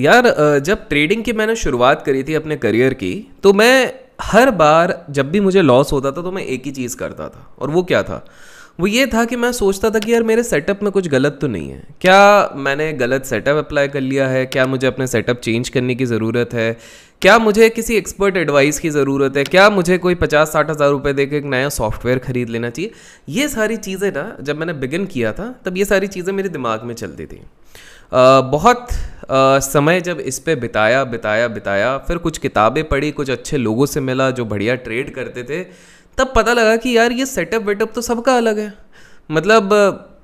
यार जब ट्रेडिंग की मैंने शुरुआत करी थी अपने करियर की तो मैं हर बार जब भी मुझे लॉस होता था तो मैं एक ही चीज़ करता था और वो क्या था वो ये था कि मैं सोचता था कि यार मेरे सेटअप में कुछ गलत तो नहीं है क्या मैंने गलत सेटअप अप्लाई कर लिया है क्या मुझे अपने सेटअप चेंज करने की ज़रूरत है क्या मुझे किसी एक्सपर्ट एडवाइस की ज़रूरत है क्या मुझे कोई पचास साठ हज़ार रुपये दे के एक नया सॉफ्टवेयर ख़रीद लेना चाहिए ये सारी चीज़ें ना जब मैंने बिगिन किया था तब ये सारी चीज़ें मेरे दिमाग में चलती थी बहुत आ, समय जब इस पर बिताया बिताया बिताया फिर कुछ किताबें पढ़ी कुछ अच्छे लोगों से मिला जो बढ़िया ट्रेड करते थे तब पता लगा कि यार ये सेटअप वेटअप तो सबका अलग है मतलब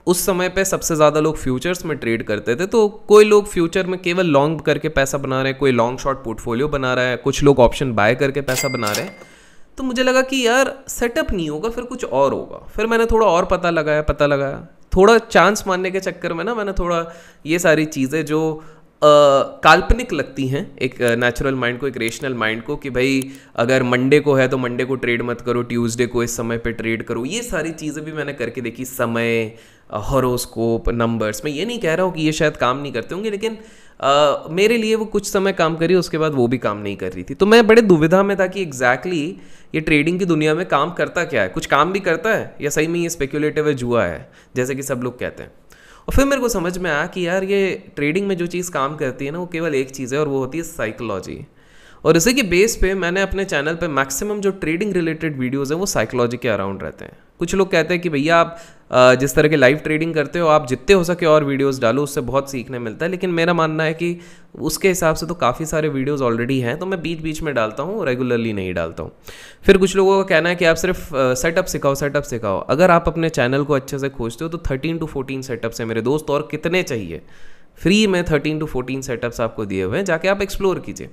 उस समय पे सबसे ज़्यादा लोग फ्यूचर्स में ट्रेड करते थे तो कोई लोग फ्यूचर में केवल लॉन्ग करके पैसा बना रहे हैं कोई लॉन्ग शॉर्ट पोर्टफोलियो बना रहा है कुछ लोग ऑप्शन बाय करके पैसा बना रहे हैं तो मुझे लगा कि यार सेटअप नहीं होगा फिर कुछ और होगा फिर मैंने थोड़ा और पता लगाया पता लगाया थोड़ा चांस मानने के चक्कर में ना मैंने थोड़ा ये सारी चीज़ें जो आ, काल्पनिक लगती हैं एक नेचुरल माइंड को एक रेशनल माइंड को कि भाई अगर मंडे को है तो मंडे को ट्रेड मत करो ट्यूसडे को इस समय पे ट्रेड करो ये सारी चीज़ें भी मैंने करके देखी समय हॉरोस्कोप नंबर्स मैं ये नहीं कह रहा हूँ कि ये शायद काम नहीं करते होंगे लेकिन आ, मेरे लिए वो कुछ समय काम करी उसके बाद वो भी काम नहीं कर रही थी तो मैं बड़े दुविधा में था कि एग्जैक्टली exactly ये ट्रेडिंग की दुनिया में काम करता क्या है कुछ काम भी करता है या सही में ये स्पेक्यूलेटिव है जुआ है जैसे कि सब लोग कहते हैं और फिर मेरे को समझ में आया कि यार ये ट्रेडिंग में जो चीज़ काम करती है ना वो केवल एक चीज़ है और वो होती है साइकोलॉजी और इसी के बेस पे मैंने अपने चैनल पे मैक्सिमम जो ट्रेडिंग रिलेटेड वीडियोस हैं वो साइकोलॉजी के अराउंड रहते हैं कुछ लोग कहते हैं कि भैया आप जिस तरह के लाइव ट्रेडिंग करते हो आप जितने हो सके और वीडियोस डालो उससे बहुत सीखने मिलता है लेकिन मेरा मानना है कि उसके हिसाब से तो काफ़ी सारे वीडियोस ऑलरेडी हैं तो मैं बीच बीच में डालता हूँ रेगुलरली नहीं डालता हूँ फिर कुछ लोगों का कहना है कि आप सिर्फ सेटअप सिखाओ सेटअप सिखाओ अगर आप अपने चैनल को अच्छे से खोजते हो तो थर्टीन टू फोर्टीन सेटअप्स हैं मेरे दोस्त और कितने चाहिए फ्री में थर्टीन टू फोर्टीन सेटअप्स आपको दिए हुए हैं जाके आप एक्सप्लोर कीजिए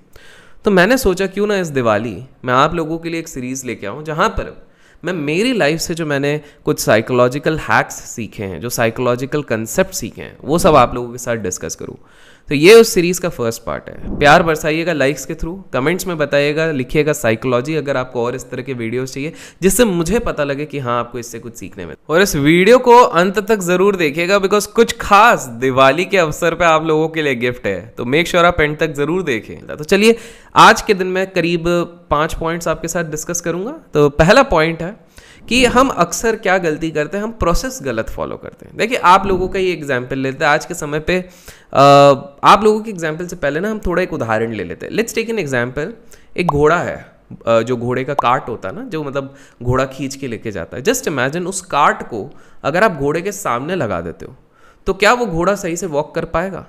तो मैंने सोचा क्यों ना इस दिवाली मैं आप लोगों के लिए एक सीरीज़ लेके आऊँ जहाँ पर मैं मेरी लाइफ से जो मैंने कुछ साइकोलॉजिकल हैक्स सीखे हैं जो साइकोलॉजिकल कंसेप्ट सीखे हैं वो सब आप लोगों के साथ डिस्कस करूँ तो ये उस सीरीज़ का फर्स्ट पार्ट है प्यार बरसाइएगा लाइक्स के थ्रू कमेंट्स में बताइएगा लिखिएगा साइकोलॉजी अगर आपको और इस तरह के वीडियोस चाहिए जिससे मुझे पता लगे कि हाँ आपको इससे कुछ सीखने में और इस वीडियो को अंत तक ज़रूर देखिएगा बिकॉज कुछ खास दिवाली के अवसर पर आप लोगों के लिए गिफ्ट है तो मेक श्योर आप एंड तक ज़रूर देखें तो चलिए आज के दिन मैं करीब पाँच पॉइंट्स आपके साथ डिस्कस करूंगा तो पहला पॉइंट है कि हम अक्सर क्या गलती करते हैं हम प्रोसेस गलत फॉलो करते हैं देखिए आप लोगों का ये एग्जाम्पल लेते हैं आज के समय पे आप लोगों के एग्जाम्पल से पहले ना हम थोड़ा एक उदाहरण ले लेते हैं लेट्स टेक एन एग्जाम्पल एक घोड़ा है जो घोड़े का कार्ट होता है ना जो मतलब घोड़ा खींच के लेके जाता है जस्ट इमेजिन उस कार्ट को अगर आप घोड़े के सामने लगा देते हो तो क्या वो घोड़ा सही से वॉक कर पाएगा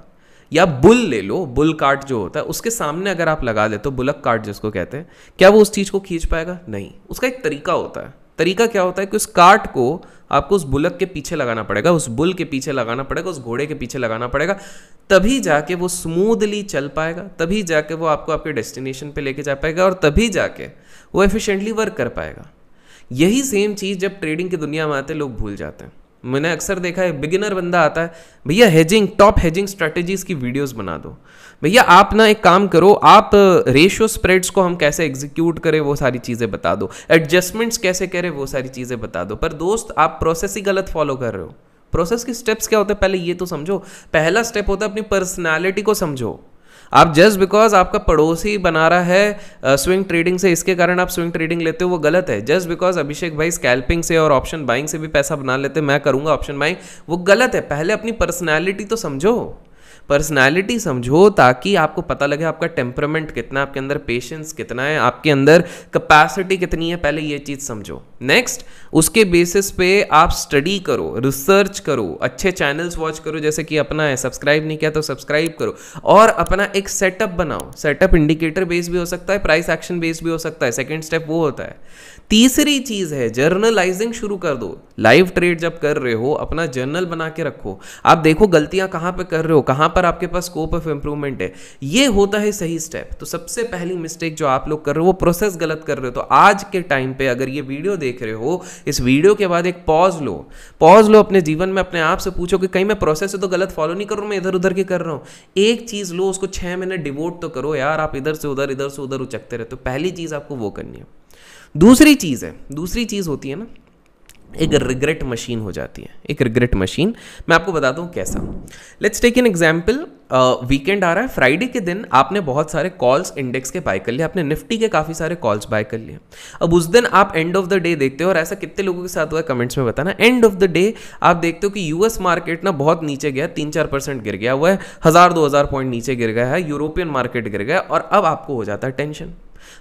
या बुल ले लो बुल कार्ट जो होता है उसके सामने अगर आप लगा देते हो बुलक कार्ट जिसको कहते हैं क्या वो उस चीज़ को खींच पाएगा नहीं उसका एक तरीका होता है तरीका क्या होता है कि उस कार्ट को आपको उस बुलक के पीछे लगाना पड़ेगा उस बुल के पीछे लगाना पड़ेगा उस घोड़े के पीछे लगाना पड़ेगा तभी जाके वो स्मूदली चल पाएगा तभी जाके वो आपको आपके डेस्टिनेशन पे लेके जा पाएगा और तभी जाके वो एफिशिएंटली वर्क कर पाएगा यही सेम चीज़ जब ट्रेडिंग की दुनिया में आते लोग भूल जाते हैं मैंने अक्सर देखा है बिगिनर बंदा आता है भैया हेजिंग टॉप हेजिंग स्ट्रेटजीज की वीडियोस बना दो भैया आप ना एक काम करो आप रेशियो uh, स्प्रेड्स को हम कैसे एग्जीक्यूट करें वो सारी चीज़ें बता दो एडजस्टमेंट्स कैसे करें वो सारी चीज़ें बता दो पर दोस्त आप प्रोसेस ही गलत फॉलो कर रहे हो प्रोसेस के स्टेप्स क्या होते हैं पहले ये तो समझो पहला स्टेप होता है अपनी पर्सनैलिटी को समझो आप जस्ट बिकॉज आपका पड़ोसी बना रहा है स्विंग uh, ट्रेडिंग से इसके कारण आप स्विंग ट्रेडिंग लेते हो वो गलत है जस्ट बिकॉज अभिषेक भाई स्कैल्पिंग से और ऑप्शन बाइंग से भी पैसा बना लेते मैं करूँगा ऑप्शन बाइंग वो गलत है पहले अपनी पर्सनैलिटी तो समझो पर्सनैलिटी समझो ताकि आपको पता लगे आपका टेम्परमेंट कितना आपके अंदर पेशेंस कितना है आपके अंदर कैपेसिटी कितनी है पहले ये चीज़ समझो नेक्स्ट उसके बेसिस पे आप स्टडी करो रिसर्च करो अच्छे चैनल्स वॉच करो जैसे कि अपना है सब्सक्राइब नहीं किया तो सब्सक्राइब करो और अपना एक सेटअप बनाओ सेटअप इंडिकेटर बेस भी हो सकता है प्राइस एक्शन बेस भी हो सकता है सेकेंड स्टेप वो होता है तीसरी चीज़ है जर्नलाइजिंग शुरू कर दो लाइव ट्रेड जब कर रहे हो अपना जर्नल बना के रखो आप देखो गलतियां कहां पर कर रहे हो कहाँ पर आपके पास स्कोप ऑफ इंप्रूवमेंट है ये होता है सही स्टेप तो सबसे पहली मिस्टेक जो आप लोग कर रहे हो वो प्रोसेस गलत कर रहे हो तो आज के टाइम पे अगर ये वीडियो देख देख रहे हो इस वीडियो के बाद एक पॉज लो पॉज लो अपने जीवन में अपने आप से पूछो कि कहीं मैं प्रोसेस तो गलत फॉलो नहीं कर रहा हूँ मैं इधर उधर के कर रहा हूँ एक चीज़ लो उसको छः महीने डिवोट तो करो यार आप इधर से उधर इधर से उधर उचकते रहते हो पहली चीज़ आपको वो करनी है दूसरी चीज़ है दूसरी चीज़ होती है ना एक रिग्रेट मशीन हो जाती है एक रिग्रेट मशीन मैं आपको बताता हूँ कैसा let's take an example weekend आ रहा है फ्राइडे के दिन आपने बहुत सारे कॉल्स इंडेक्स के बाय कर लिए आपने निफ्टी के काफ़ी सारे कॉल्स बाय कर लिए अब उस दिन आप एंड ऑफ द डे देखते हो और ऐसा कितने लोगों के साथ हुआ है कमेंट्स में बताना एंड ऑफ द डे आप देखते हो कि यूएस मार्केट ना बहुत नीचे गया तीन चार परसेंट गिर गया हुआ है हज़ार दो हज़ार पॉइंट नीचे गिर गया है यूरोपियन मार्केट गिर गया और अब आपको हो जाता है टेंशन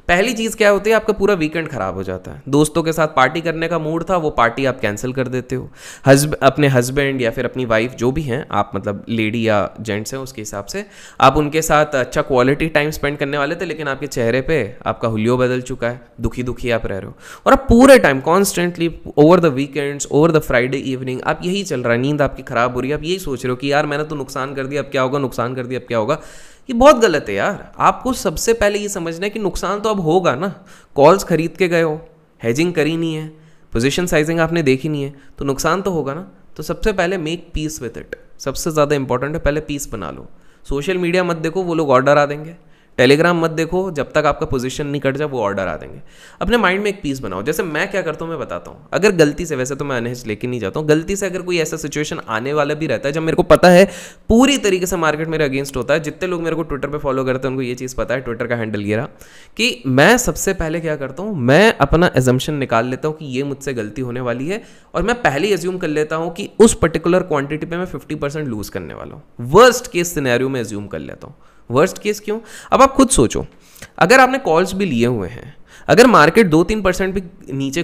पहली चीज़ क्या होती है आपका पूरा वीकेंड ख़राब हो जाता है दोस्तों के साथ पार्टी करने का मूड था वो पार्टी आप कैंसिल कर देते हो हस्ब अपने हस्बैंड या फिर अपनी वाइफ जो भी हैं आप मतलब लेडी या जेंट्स हैं उसके हिसाब से आप उनके साथ अच्छा क्वालिटी टाइम स्पेंड करने वाले थे लेकिन आपके चेहरे पर आपका हुलियो बदल चुका है दुखी दुखी आप रह रहे हो और आप पूरे time constantly over the weekends over the Friday evening आप यही चल रहा है नींद आपकी ख़राब हो रही है आप यही सोच रहे हो कि यार मैंने तो नुकसान कर दिया अब क्या होगा नुकसान कर दिया अब क्या होगा ये बहुत गलत है यार आपको सबसे पहले ये समझना है कि नुकसान तो अब होगा ना कॉल्स खरीद के गए हो हैजिंग करी नहीं है पोजिशन साइजिंग आपने देखी नहीं है तो नुकसान तो होगा ना तो सबसे पहले मेक पीस विथ इट सबसे ज़्यादा इंपॉर्टेंट है पहले पीस बना लो सोशल मीडिया मत देखो वो लोग ऑर्डर आ देंगे टेलीग्राम मत देखो जब तक आपका पोजीशन नहीं कट जाए वो ऑर्डर आ देंगे अपने माइंड में एक पीस बनाओ जैसे मैं क्या करता हूँ मैं बताता हूँ अगर गलती से वैसे तो मैं अनहेज लेके नहीं जाता हूँ गलती से अगर कोई ऐसा सिचुएशन आने वाला भी रहता है जब मेरे को पता है पूरी तरीके से मार्केट मेरे अगेंस्ट होता है जितने लोग मेरे को ट्विटर पर फॉलो करते हैं उनको ये चीज़ पता है ट्विटर का हैंडल गिरा रहा कि मैं सबसे पहले क्या करता हूँ मैं अपना एजम्पन निकाल लेता हूँ कि ये मुझसे गलती होने वाली है और मैं पहले एज्यूम कर लेता हूँ कि उस पर्टिकुलर क्वांटिटी पर मैं फिफ्टी लूज़ करने वाला हूँ वर्स्ट केस सिनेरियो में एज्यूम कर लेता हूँ वर्स्ट केस क्यों अब आप खुद सोचो अगर आपने कॉल्स भी लिए हुए हैं अगर मार्केट दो तीन परसेंट भी नीचे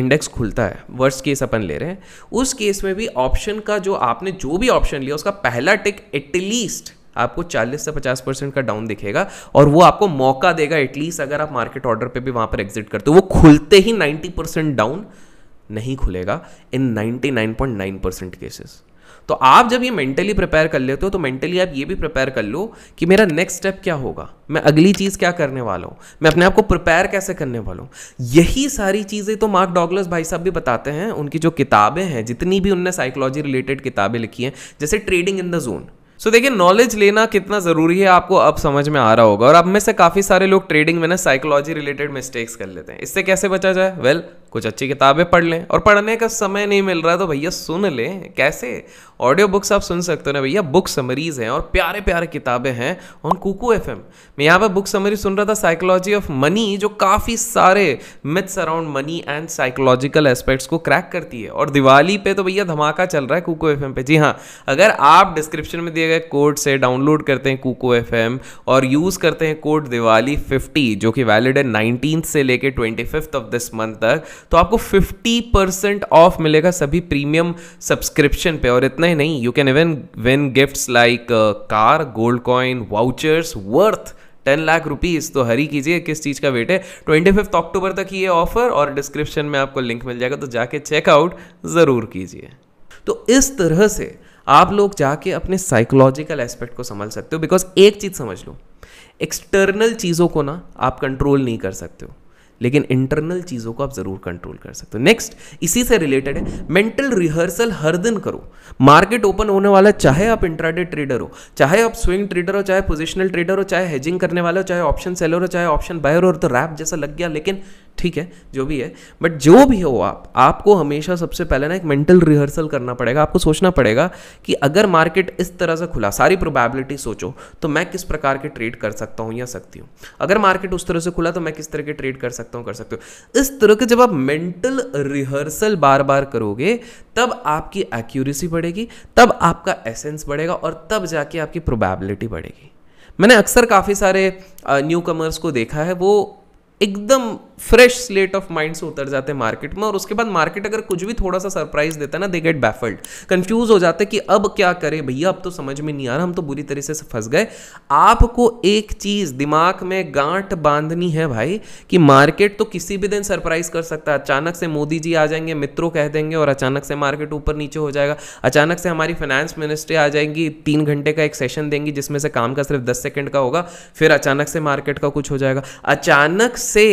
इंडेक्स खुलता है वर्स्ट केस अपन ले रहे हैं उस केस में भी ऑप्शन का जो आपने जो भी ऑप्शन लिया उसका पहला टिक एटलीस्ट आपको 40 से 50 परसेंट का डाउन दिखेगा और वो आपको मौका देगा एटलीस्ट अगर आप मार्केट ऑर्डर पे भी वहां पर एग्जिट करते हो वो खुलते ही 90 परसेंट डाउन नहीं खुलेगा इन 99.9 परसेंट केसेस तो आप जब ये मेंटली प्रिपेयर कर लेते हो तो मेंटली आप ये भी प्रिपेयर कर लो कि मेरा नेक्स्ट स्टेप क्या होगा मैं अगली चीज़ क्या करने वाला हूं मैं अपने आप को प्रिपेयर कैसे करने वाला हूं यही सारी चीज़ें तो मार्क डॉगलस भाई साहब भी बताते हैं उनकी जो किताबें हैं जितनी भी उनने साइकोलॉजी रिलेटेड किताबें लिखी हैं जैसे trading in the zone so so, देखिए नॉलेज लेना कितना ज़रूरी है आपको अब समझ में आ रहा होगा और अब में से काफ़ी सारे लोग ट्रेडिंग में ना साइकोलॉजी रिलेटेड मिस्टेक्स कर लेते हैं इससे कैसे बचा जाए वेल well, कुछ अच्छी किताबें पढ़ लें और पढ़ने का समय नहीं मिल रहा तो भैया सुन लें कैसे ऑडियो बुक्स आप सुन सकते हो ना भैया बुक समरीज हैं और प्यारे प्यारे किताबें हैं ऑन कुकू एफ मैं यहाँ पर बुक समरी सुन रहा था साइकोलॉजी ऑफ मनी जो काफ़ी सारे myths around money and psychological aspects को क्रैक करती है और दिवाली पे तो भैया धमाका चल रहा है कुकू एफ पे जी हाँ अगर आप डिस्क्रिप्शन में दिए गए कोड से डाउनलोड करते हैं कुको एफ और यूज़ करते हैं कोड दिवाली फिफ्टी जो कि वैलिड है नाइनटीन से लेकर ट्वेंटी ऑफ दिस मंथ तक तो आपको 50 परसेंट ऑफ मिलेगा सभी प्रीमियम सब्सक्रिप्शन पे और इतना ही नहीं you can even win gifts like car gold coin vouchers worth ten lakh rupees तो हरी कीजिए किस चीज़ का वेट है ट्वेंटी फिफ्थ अक्टूबर तक ये ऑफर और डिस्क्रिप्शन में आपको लिंक मिल जाएगा तो जाके चेकआउट ज़रूर कीजिए तो इस तरह से आप लोग जाके अपने साइकोलॉजिकल एस्पेक्ट को समझ सकते हो बिकॉज एक चीज़ समझ लो एक्सटर्नल चीज़ों को ना आप कंट्रोल नहीं कर सकते हो लेकिन इंटरनल चीज़ों को आप ज़रूर कंट्रोल कर सकते हो नेक्स्ट इसी से रिलेटेड है मेंटल रिहर्सल हर दिन करो मार्केट ओपन होने वाला चाहे आप इंट्राडे ट्रेडर हो चाहे आप स्विंग ट्रेडर हो चाहे पोजिशनल ट्रेडर हो चाहे हेजिंग करने वाले हो चाहे ऑप्शन सेलर हो चाहे ऑप्शन बायर हो तो रैप जैसा लग गया लेकिन ठीक है जो भी है बट जो भी हो आप आपको हमेशा सबसे पहले ना एक मेंटल रिहर्सल करना पड़ेगा आपको सोचना पड़ेगा कि अगर मार्केट इस तरह से खुला सारी प्रोबेबिलिटी सोचो तो मैं किस प्रकार के ट्रेड कर सकता हूँ या सकती हूँ अगर मार्केट उस तरह से खुला तो मैं किस तरह के ट्रेड कर सकता हूँ कर सकती हूँ इस तरह के जब आप मेंटल रिहर्सल बार बार करोगे तब आपकी एक्यूरेसी बढ़ेगी तब आपका एसेंस बढ़ेगा और तब जाके आपकी प्रोबेबिलिटी बढ़ेगी मैंने अक्सर काफ़ी सारे न्यू कमर्स को देखा है वो एकदम फ्रेश स्लेट ऑफ माइंड से उतर जाते हैं मार्केट में और उसके बाद मार्केट अगर कुछ भी थोड़ा सा सरप्राइज देता है ना दे गेट बैफल्ड कंफ्यूज हो जाते हैं कि अब क्या करें भैया अब तो समझ में नहीं आ रहा हम तो बुरी तरीके से फंस गए आपको एक चीज दिमाग में गांठ बांधनी है भाई कि मार्केट तो किसी भी दिन सरप्राइज कर सकता है अचानक से मोदी जी आ जाएंगे मित्रों कह देंगे और अचानक से मार्केट ऊपर नीचे हो जाएगा अचानक से हमारी फाइनेंस मिनिस्ट्री आ जाएंगी तीन घंटे का एक सेशन देंगी जिसमें से काम का सिर्फ दस सेकेंड का होगा फिर अचानक से मार्केट का कुछ हो जाएगा अचानक से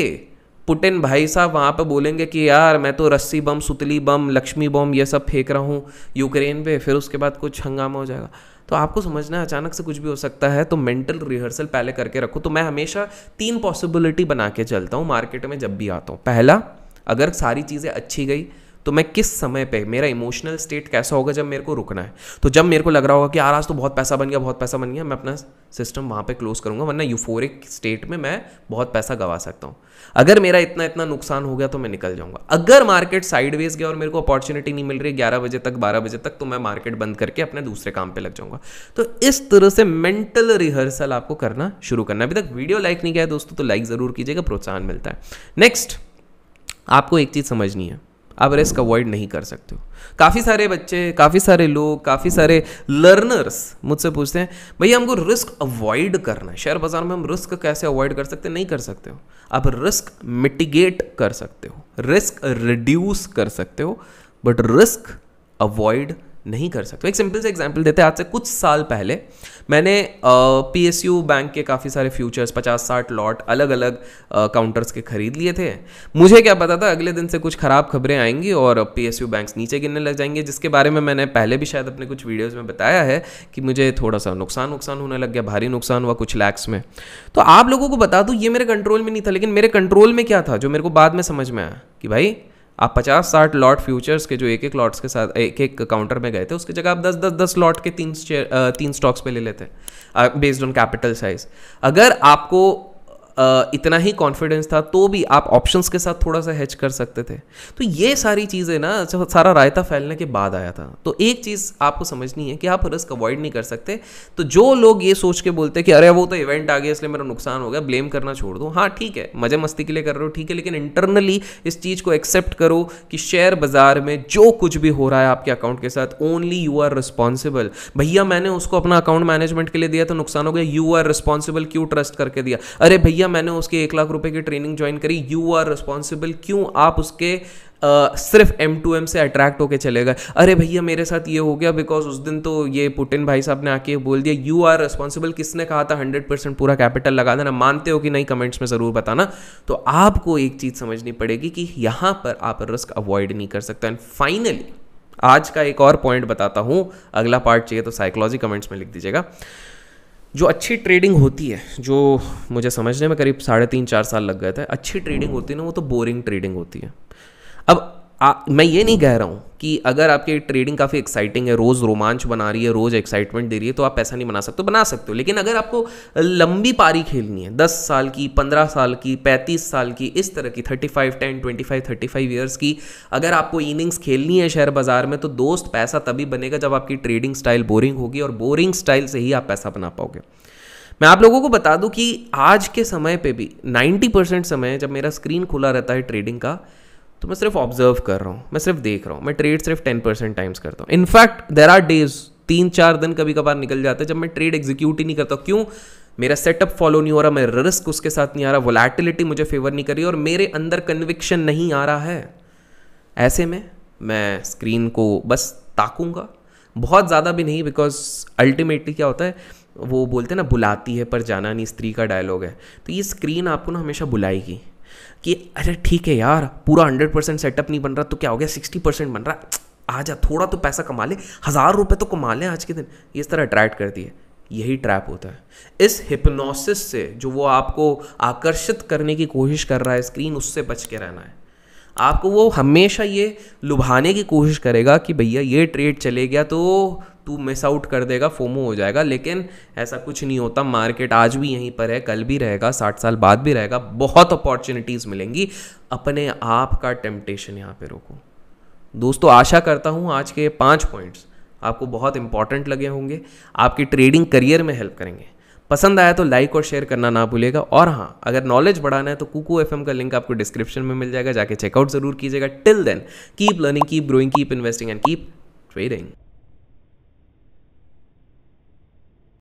पुटिन भाई साहब वहाँ पर बोलेंगे कि यार मैं तो रस्सी बम सुतली बम लक्ष्मी बम ये सब फेंक रहा हूँ यूक्रेन पे फिर उसके बाद कुछ हंगामा हो जाएगा तो आपको समझना है अचानक से कुछ भी हो सकता है तो मेंटल रिहर्सल पहले करके रखो तो मैं हमेशा तीन पॉसिबिलिटी बना के चलता हूँ मार्केट में जब भी आता हूँ पहला अगर सारी चीज़ें अच्छी गई तो मैं किस समय पे मेरा इमोशनल स्टेट कैसा होगा जब मेरे को रुकना है तो जब मेरे को लग रहा होगा कि यार आज तो बहुत पैसा बन गया बहुत पैसा बन गया मैं अपना सिस्टम वहाँ पे क्लोज करूँगा वरना यूफोरिक स्टेट में मैं बहुत पैसा गवा सकता हूँ अगर मेरा इतना इतना नुकसान हो गया तो मैं निकल जाऊँगा अगर मार्केट साइडवेज गया और मेरे को अपॉर्चुनिटी नहीं मिल रही ग्यारह बजे तक बारह बजे तक तो मैं मार्केट बंद करके अपने दूसरे काम पर लग जाऊँगा तो इस तरह से मेंटल रिहर्सल आपको करना शुरू करना अभी तक वीडियो लाइक नहीं किया है दोस्तों तो लाइक ज़रूर कीजिएगा प्रोत्साहन मिलता है नेक्स्ट आपको एक चीज़ समझनी है आप रिस्क अवॉइड नहीं कर सकते हो काफ़ी सारे बच्चे काफ़ी सारे लोग काफ़ी सारे लर्नर्स मुझसे पूछते हैं भैया हमको रिस्क अवॉइड करना है शेयर बाज़ार में हम रिस्क कैसे अवॉइड कर सकते नहीं कर सकते हो आप रिस्क मिटिगेट कर सकते हो रिस्क रिड्यूस कर सकते हो बट रिस्क अवॉइड नहीं कर सकते एक सिंपल से एग्जाम्पल देते हैं आज से कुछ साल पहले मैंने पी एस यू बैंक के काफ़ी सारे फ्यूचर्स पचास साठ लॉट अलग अलग काउंटर्स के खरीद लिए थे मुझे क्या पता था अगले दिन से कुछ ख़राब खबरें आएंगी और पी एस यू बैंक्स नीचे गिरने लग जाएंगे जिसके बारे में मैंने पहले भी शायद अपने कुछ वीडियोज़ में बताया है कि मुझे थोड़ा सा नुकसान नुकसान होने लग गया भारी नुकसान हुआ कुछ लैक्स में तो आप लोगों को बता दूँ ये मेरे कंट्रोल में नहीं था लेकिन मेरे कंट्रोल में क्या था जो मेरे को बाद में समझ में आया कि भाई आप पचास साठ लॉट फ्यूचर्स के जो एक एक लॉट्स के साथ एक एक काउंटर में गए थे उसकी जगह आप दस दस दस लॉट के तीन शेयर तीन स्टॉक्स पे ले लेते हैं बेस्ड ऑन कैपिटल साइज अगर आपको इतना ही कॉन्फिडेंस था तो भी आप ऑप्शंस के साथ थोड़ा सा हैच कर सकते थे तो ये सारी चीज़ें ना सारा रायता फैलने के बाद आया था तो एक चीज़ आपको समझनी है कि आप रिस्क अवॉइड नहीं कर सकते तो जो लोग ये सोच के बोलते हैं कि अरे वो तो इवेंट आ गया इसलिए मेरा नुकसान हो गया ब्लेम करना छोड़ दो हाँ ठीक है मजे मस्ती के लिए कर रहे हो ठीक है लेकिन इंटरनली इस चीज़ को एक्सेप्ट करो कि शेयर बाजार में जो कुछ भी हो रहा है आपके अकाउंट के साथ ओनली यू आर रिस्पॉन्सिबल भैया मैंने उसको अपना अकाउंट मैनेजमेंट के लिए दिया तो नुकसान हो गया यू आर रिस्पॉन्सिबल क्यों ट्रस्ट करके दिया अरे भैया भैया मैंने उसके एक लाख रुपए की ट्रेनिंग ज्वाइन करी यू आर रिस्पॉन्सिबल क्यों आप उसके Uh, सिर्फ एम टू एम से अट्रैक्ट होके चले गए अरे भैया मेरे साथ ये हो गया बिकॉज उस दिन तो ये पुटिन भाई साहब ने आके बोल दिया यू आर रिस्पॉन्सिबल किसने कहा था हंड्रेड परसेंट पूरा कैपिटल लगा देना मानते हो कि नहीं कमेंट्स में ज़रूर बताना तो आपको एक चीज़ समझनी पड़ेगी कि यहाँ पर आप रिस्क अवॉइड नहीं कर सकते एंड फाइनली आज का एक और पॉइंट बताता हूँ अगला पार्ट चाहिए तो साइकोलॉजी कमेंट्स में लिख दीजिएगा जो अच्छी ट्रेडिंग होती है जो मुझे समझने में करीब साढ़े तीन चार साल लग गए थे अच्छी ट्रेडिंग होती है ना वो तो बोरिंग ट्रेडिंग होती है अब आ, मैं ये नहीं कह रहा हूँ कि अगर आपकी ट्रेडिंग काफ़ी एक्साइटिंग है रोज़ रोमांच बना रही है रोज़ एक्साइटमेंट दे रही है तो आप पैसा नहीं बना सकते बना सकते हो लेकिन अगर आपको लंबी पारी खेलनी है दस साल की पंद्रह साल की पैंतीस साल की इस तरह की thirty five ten twenty five thirty five years की अगर आपको इनिंग्स खेलनी है शेयर बाजार में तो दोस्त पैसा तभी बनेगा जब आपकी ट्रेडिंग स्टाइल बोरिंग होगी और बोरिंग स्टाइल से ही आप पैसा बना पाओगे मैं आप लोगों को बता दूं कि आज के समय पे भी 90 परसेंट समय जब मेरा स्क्रीन खुला रहता है ट्रेडिंग का तो मैं सिर्फ ऑब्जर्व कर रहा हूँ मैं सिर्फ देख रहा हूँ मैं ट्रेड सिर्फ टेन परसेंट टाइम्स करता हूँ इनफैक्ट देर आर डेज तीन चार दिन कभी कभार निकल जाते हैं जब मैं ट्रेड एग्जीक्यूट ही नहीं करता क्यों मेरा सेटअप फॉलो नहीं हो रहा मेरा रिस्क उसके साथ नहीं आ रहा वोलेटिलिटी मुझे फेवर नहीं कर रही और मेरे अंदर कन्विक्शन नहीं आ रहा है ऐसे में मैं स्क्रीन को बस ताकूंगा बहुत ज़्यादा भी नहीं बिकॉज अल्टीमेटली क्या होता है वो बोलते हैं ना बुलाती है पर जाना नहीं स्त्री का डायलॉग है तो ये स्क्रीन आपको ना हमेशा बुलाएगी कि अरे ठीक है यार पूरा हंड्रेड परसेंट सेटअप नहीं बन रहा तो क्या हो गया सिक्सटी परसेंट बन रहा आ जा थोड़ा तो पैसा कमा ले हज़ार रुपये तो कमा लें आज के दिन इस तरह अट्रैक्ट करती है यही ट्रैप होता है इस हिप्नोसिस से जो वो आपको आकर्षित करने की कोशिश कर रहा है स्क्रीन उससे बच के रहना है आपको वो हमेशा ये लुभाने की कोशिश करेगा कि भैया ये ट्रेड चले गया तो तू मिस आउट कर देगा फोमो हो जाएगा लेकिन ऐसा कुछ नहीं होता मार्केट आज भी यहीं पर है कल भी रहेगा साठ साल बाद भी रहेगा बहुत अपॉर्चुनिटीज़ मिलेंगी अपने आप का टेम्पटेशन यहाँ पर रोको दोस्तों आशा करता हूँ आज के पाँच पॉइंट्स आपको बहुत इंपॉर्टेंट लगे होंगे आपकी ट्रेडिंग करियर में हेल्प करेंगे पसंद आया तो लाइक और शेयर करना ना भूलेगा और हाँ अगर नॉलेज बढ़ाना है तो कुकू एफ का लिंक आपको डिस्क्रिप्शन में मिल जाएगा जाके चेकआउट जरूर कीजिएगा till then keep learning keep growing keep investing and keep trading